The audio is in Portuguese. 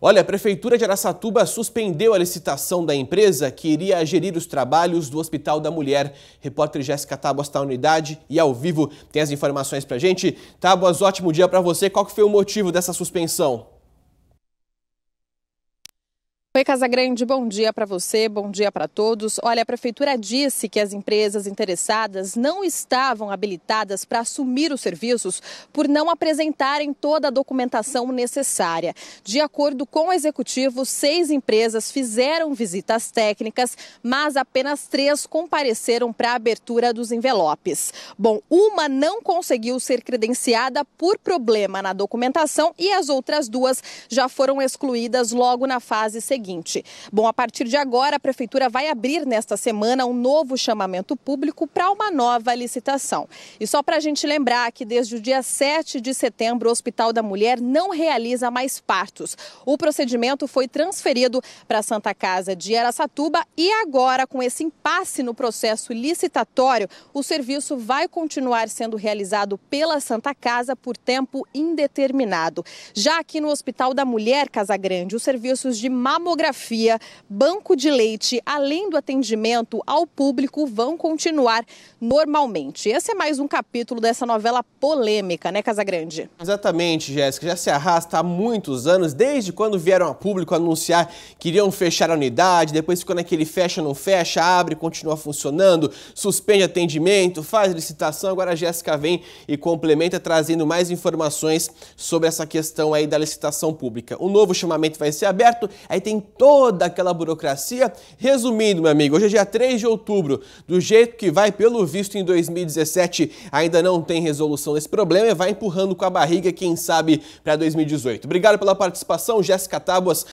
Olha, a Prefeitura de Araçatuba suspendeu a licitação da empresa que iria gerir os trabalhos do Hospital da Mulher. Repórter Jéssica Tábuas está na unidade e ao vivo tem as informações a gente. Tábuas, ótimo dia para você. Qual que foi o motivo dessa suspensão? Oi, Casagrande, bom dia para você, bom dia para todos. Olha, a Prefeitura disse que as empresas interessadas não estavam habilitadas para assumir os serviços por não apresentarem toda a documentação necessária. De acordo com o executivo, seis empresas fizeram visitas técnicas, mas apenas três compareceram para a abertura dos envelopes. Bom, uma não conseguiu ser credenciada por problema na documentação e as outras duas já foram excluídas logo na fase seguinte seguinte. Bom, a partir de agora, a Prefeitura vai abrir nesta semana um novo chamamento público para uma nova licitação. E só para a gente lembrar que desde o dia 7 de setembro, o Hospital da Mulher não realiza mais partos. O procedimento foi transferido para a Santa Casa de Aracatuba e agora, com esse impasse no processo licitatório, o serviço vai continuar sendo realizado pela Santa Casa por tempo indeterminado. Já aqui no Hospital da Mulher Casa Grande, os serviços de mamografia tomografia, banco de leite, além do atendimento ao público, vão continuar normalmente. Esse é mais um capítulo dessa novela polêmica, né, Casagrande? Exatamente, Jéssica. Já se arrasta há muitos anos, desde quando vieram a público anunciar que iriam fechar a unidade, depois ficou naquele fecha, não fecha, abre, continua funcionando, suspende atendimento, faz licitação. Agora a Jéssica vem e complementa trazendo mais informações sobre essa questão aí da licitação pública. Um novo chamamento vai ser aberto, aí tem toda aquela burocracia. Resumindo, meu amigo, hoje é dia 3 de outubro, do jeito que vai, pelo visto, em 2017 ainda não tem resolução desse problema e vai empurrando com a barriga, quem sabe, para 2018. Obrigado pela participação, Jéssica Tábuas,